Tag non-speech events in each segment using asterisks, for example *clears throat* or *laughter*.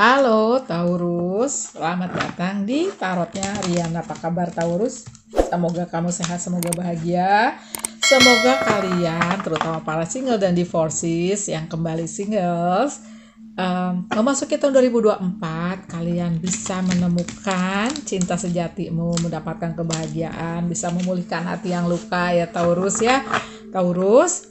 Halo Taurus, selamat datang di tarotnya Rian. Apa kabar Taurus? Semoga kamu sehat, semoga bahagia. Semoga kalian, terutama para single dan divorces yang kembali singles, um, memasuki tahun 2024, kalian bisa menemukan cinta sejatimu, mendapatkan kebahagiaan, bisa memulihkan hati yang luka ya Taurus ya. Taurus,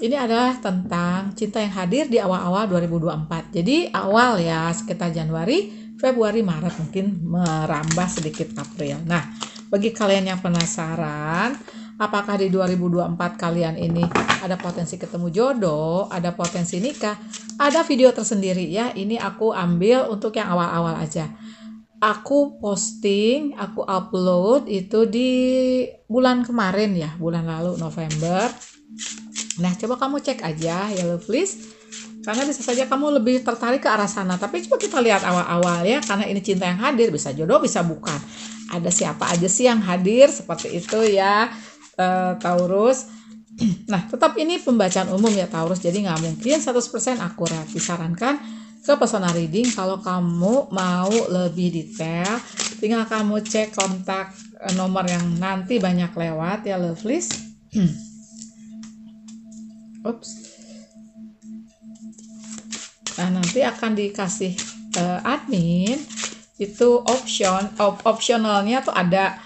ini adalah tentang cinta yang hadir di awal-awal 2024. Jadi awal ya sekitar Januari, Februari, Maret mungkin merambah sedikit April. Nah, bagi kalian yang penasaran, apakah di 2024 kalian ini ada potensi ketemu jodoh, ada potensi nikah, ada video tersendiri ya. Ini aku ambil untuk yang awal-awal aja aku posting, aku upload itu di bulan kemarin ya, bulan lalu November. Nah, coba kamu cek aja ya Lovelies. Karena bisa saja kamu lebih tertarik ke arah sana. Tapi coba kita lihat awal-awal ya, karena ini cinta yang hadir, bisa jodoh, bisa bukan. Ada siapa aja sih yang hadir seperti itu ya, eh, Taurus. *clears throat* Nah, tetap ini pembacaan umum ya Taurus, jadi nggak mungkin 100% akurat. Disarankan ke personal reading kalau kamu mau lebih detail, tinggal kamu cek kontak eh, nomor yang nanti banyak lewat ya Lovelies. *clears throat* Oops. Nah, nanti akan dikasih uh, admin itu option op optionalnya tuh ada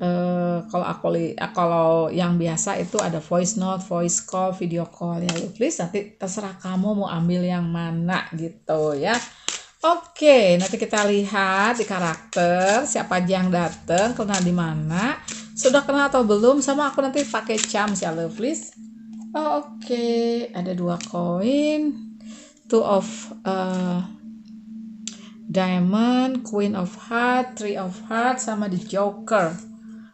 uh, kalau aku kalau yang biasa itu ada voice note, voice call, video call ya lu please nanti terserah kamu mau ambil yang mana gitu ya. Oke, nanti kita lihat di karakter siapa aja yang datang, kenal di mana, sudah kenal atau belum sama aku nanti pakai charm ya please. Oh, Oke, okay. ada dua koin. Two of uh, diamond, queen of heart, three of heart, sama di joker.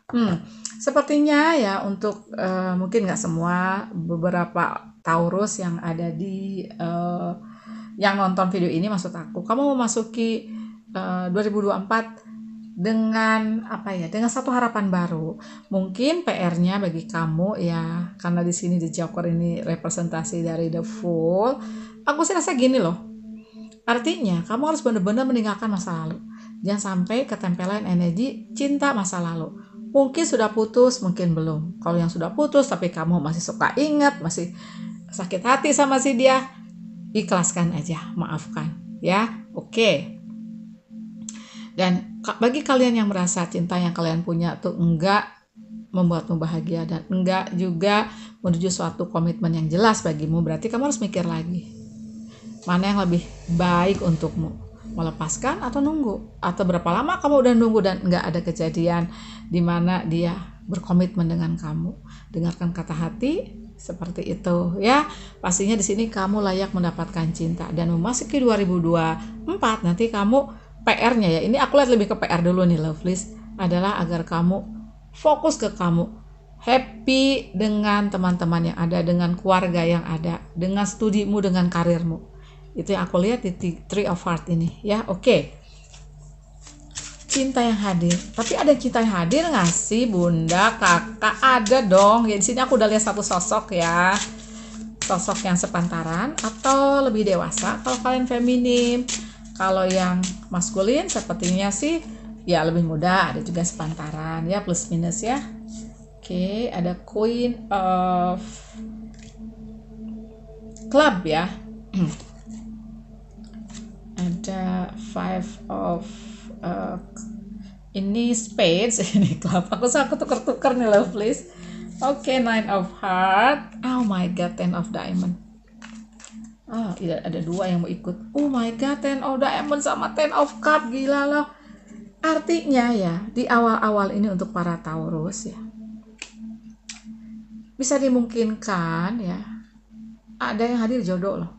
Hmm, sepertinya ya untuk uh, mungkin nggak semua beberapa Taurus yang ada di uh, yang nonton video ini maksud aku, kamu mau masuki uh, 2024 dengan apa ya dengan satu harapan baru mungkin PR-nya bagi kamu ya karena di sini di Joker ini representasi dari the Fool aku sih rasa gini loh artinya kamu harus benar-benar meninggalkan masa lalu jangan sampai ketempelan energi cinta masa lalu mungkin sudah putus mungkin belum kalau yang sudah putus tapi kamu masih suka ingat masih sakit hati sama si dia ikhlaskan aja maafkan ya oke okay dan bagi kalian yang merasa cinta yang kalian punya tuh enggak membuatmu bahagia dan enggak juga menuju suatu komitmen yang jelas bagimu, berarti kamu harus mikir lagi. Mana yang lebih baik untukmu? Melepaskan atau nunggu? Atau berapa lama kamu udah nunggu dan enggak ada kejadian di mana dia berkomitmen dengan kamu? Dengarkan kata hati, seperti itu ya pastinya di sini kamu layak mendapatkan cinta dan memasuki 2024 nanti kamu PR-nya ya. Ini aku lihat lebih ke PR dulu nih Lovelies. adalah agar kamu fokus ke kamu. Happy dengan teman-teman yang ada, dengan keluarga yang ada, dengan studimu, dengan karirmu. Itu yang aku lihat di Three of Heart ini ya. Oke. Okay. Cinta yang hadir. Tapi ada cinta yang hadir nggak sih, Bunda, Kakak? Ada dong. Ya di sini aku udah lihat satu sosok ya sosok yang sepantaran atau lebih dewasa kalau kalian feminim kalau yang maskulin sepertinya sih ya lebih muda, ada juga sepantaran ya plus minus ya. Oke, ada Queen of Club ya. *clears throat* ada Five of uh, ini spades *laughs* ini club aku aku tuker-tuker nih love please oke okay, nine of heart oh my god ten of diamond ah oh, ada dua yang mau ikut oh my god ten of diamond sama ten of cup gila loh artinya ya di awal-awal ini untuk para Taurus ya bisa dimungkinkan ya ada yang hadir jodoh loh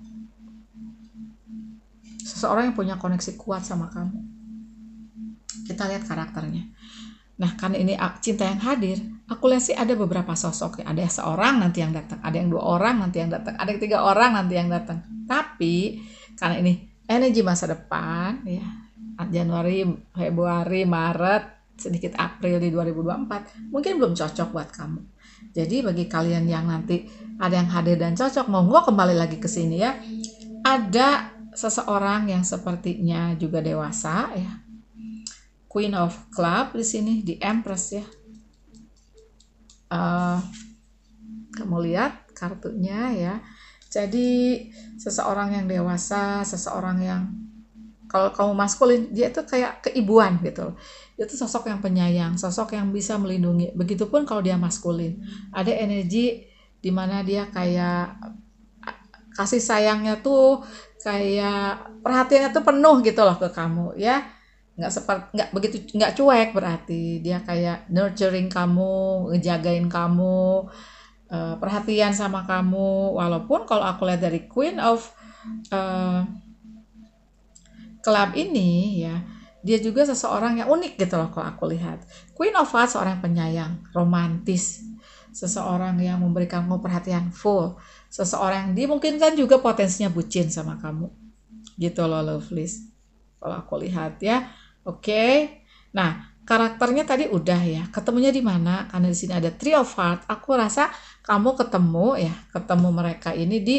seseorang yang punya koneksi kuat sama kamu kita lihat karakternya Nah, karena ini cinta yang hadir, aku lihat sih ada beberapa sosok. Ya. Ada yang seorang nanti yang datang, ada yang dua orang nanti yang datang, ada yang tiga orang nanti yang datang. Tapi karena ini energi masa depan, ya Januari, Februari, Maret, sedikit April di 2024, mungkin belum cocok buat kamu. Jadi bagi kalian yang nanti ada yang hadir dan cocok, mau monggo kembali lagi ke sini ya. Ada seseorang yang sepertinya juga dewasa ya Queen of Club di sini di Empress ya. Uh, kamu lihat kartunya ya. Jadi seseorang yang dewasa, seseorang yang kalau kamu maskulin dia itu kayak keibuan gitu. Dia itu sosok yang penyayang, sosok yang bisa melindungi. Begitupun kalau dia maskulin, ada energi dimana dia kayak kasih sayangnya tuh kayak perhatiannya tuh penuh gitu loh ke kamu ya nggak seperti nggak begitu nggak cuek berarti dia kayak nurturing kamu ngejagain kamu uh, perhatian sama kamu walaupun kalau aku lihat dari Queen of uh, Club ini ya dia juga seseorang yang unik gitu loh kalau aku lihat Queen of Hearts seorang penyayang romantis seseorang yang memberi kamu perhatian full seseorang yang dimungkinkan juga potensinya bucin sama kamu gitu loh lovelies kalau aku lihat ya Oke. Nah, karakternya tadi udah ya. Ketemunya di mana? Karena di sini ada Three of Heart. Aku rasa kamu ketemu ya, ketemu mereka ini di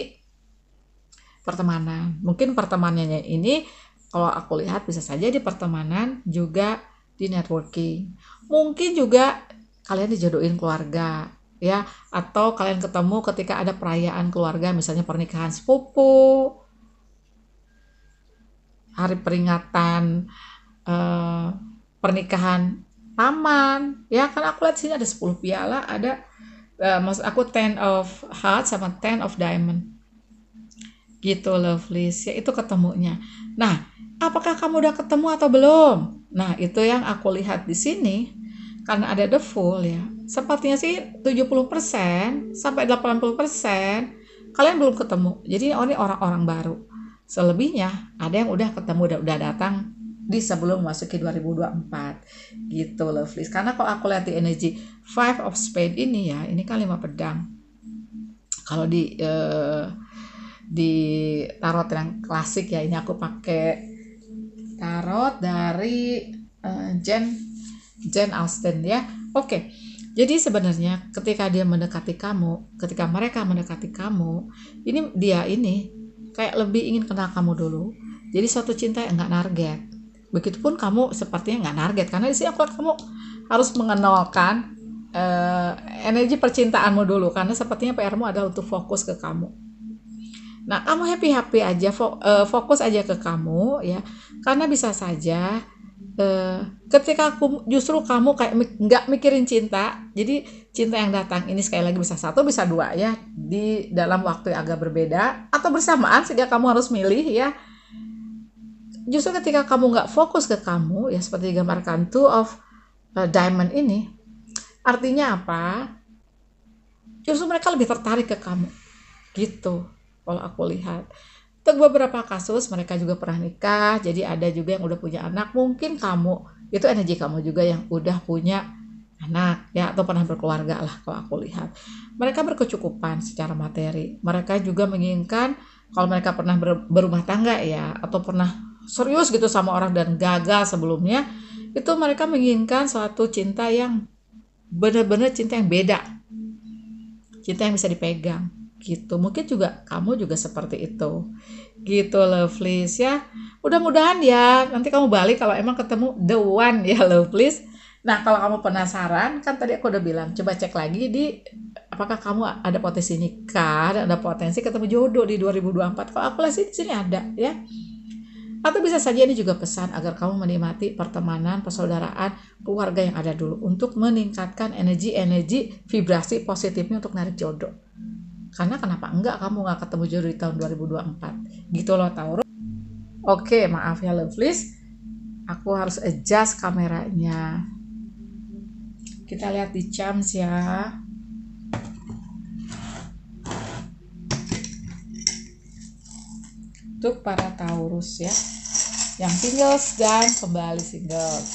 pertemanan. Mungkin pertemanannya ini kalau aku lihat bisa saja di pertemanan juga di networking. Mungkin juga kalian dijodohin keluarga ya atau kalian ketemu ketika ada perayaan keluarga misalnya pernikahan sepupu hari peringatan Eh, pernikahan aman ya kan aku lihat sini ada 10 piala ada uh, eh, maksud aku ten of hearts sama ten of diamond gitu lovely ya itu ketemunya nah apakah kamu udah ketemu atau belum nah itu yang aku lihat di sini karena ada the full ya sepertinya sih 70% sampai 80% kalian belum ketemu jadi ini orang-orang baru selebihnya ada yang udah ketemu udah, udah datang di sebelum memasuki 2024 gitu please karena kalau aku lihat di energi five of spade ini ya ini kan lima pedang kalau di uh, di tarot yang klasik ya ini aku pakai tarot dari uh, eh, Jen Jen Austen ya. Oke. Okay. Jadi sebenarnya ketika dia mendekati kamu, ketika mereka mendekati kamu, ini dia ini kayak lebih ingin kenal kamu dulu. Jadi suatu cinta yang nggak narget, Begitupun kamu sepertinya nggak target karena di sini aku kamu harus mengenalkan uh, energi percintaanmu dulu karena sepertinya PRmu mu adalah untuk fokus ke kamu. Nah, kamu happy-happy aja, eh, fokus aja ke kamu ya. Karena bisa saja uh, ketika aku justru kamu kayak nggak mikirin cinta, jadi cinta yang datang ini sekali lagi bisa satu, bisa dua ya di dalam waktu yang agak berbeda atau bersamaan sehingga kamu harus milih ya justru ketika kamu nggak fokus ke kamu ya seperti digambarkan two of uh, diamond ini artinya apa justru mereka lebih tertarik ke kamu gitu kalau aku lihat untuk beberapa kasus mereka juga pernah nikah jadi ada juga yang udah punya anak mungkin kamu itu energi kamu juga yang udah punya anak ya atau pernah berkeluarga lah kalau aku lihat mereka berkecukupan secara materi mereka juga menginginkan kalau mereka pernah ber, berumah tangga ya atau pernah serius gitu sama orang dan gagal sebelumnya itu mereka menginginkan suatu cinta yang benar-benar cinta yang beda cinta yang bisa dipegang gitu mungkin juga kamu juga seperti itu gitu please ya mudah-mudahan ya nanti kamu balik kalau emang ketemu the one ya please *laughs* nah kalau kamu penasaran kan tadi aku udah bilang coba cek lagi di apakah kamu ada potensi nikah ada potensi ketemu jodoh di 2024 kalau aku sih di sini ada ya atau bisa saja ini juga pesan agar kamu menikmati pertemanan, persaudaraan, keluarga yang ada dulu untuk meningkatkan energi-energi vibrasi positifnya untuk narik jodoh. Karena kenapa enggak kamu nggak ketemu jodoh di tahun 2024? Gitu loh Taurus. Oke, maaf ya list Aku harus adjust kameranya. Kita lihat di jam ya. untuk para Taurus ya yang singles dan kembali singles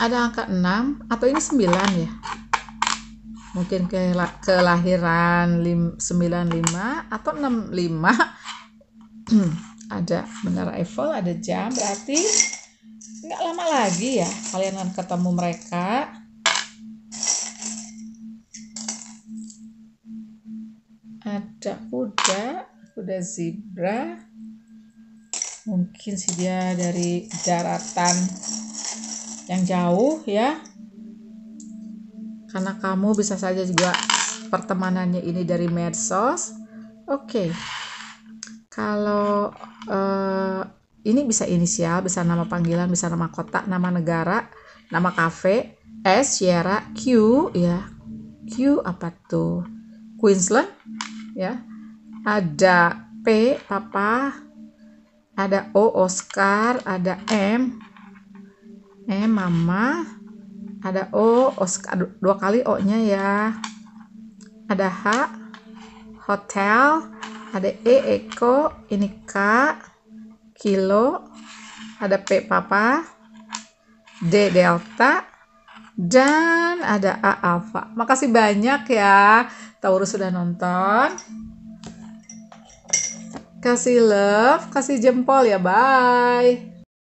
ada angka 6 atau ini 9 ya mungkin ke kelahiran 95 atau 65 *clears throat* ada benar Eiffel ada jam berarti nggak lama lagi ya kalian akan ketemu mereka ada kuda kuda zebra mungkin sih dia dari daratan yang jauh ya karena kamu bisa saja juga pertemanannya ini dari medsos oke okay. kalau uh, ini bisa inisial bisa nama panggilan bisa nama kota nama negara nama kafe S Sierra Q ya Q apa tuh Queensland ya. Ada P papa, ada O Oscar, ada M M e, mama, ada O Oscar dua kali O-nya ya. Ada H hotel, ada E Eko, ini K kilo, ada P papa, D delta, dan ada A Alpha Makasih banyak ya. Taurus sudah nonton. Kasih love, kasih jempol ya. Bye.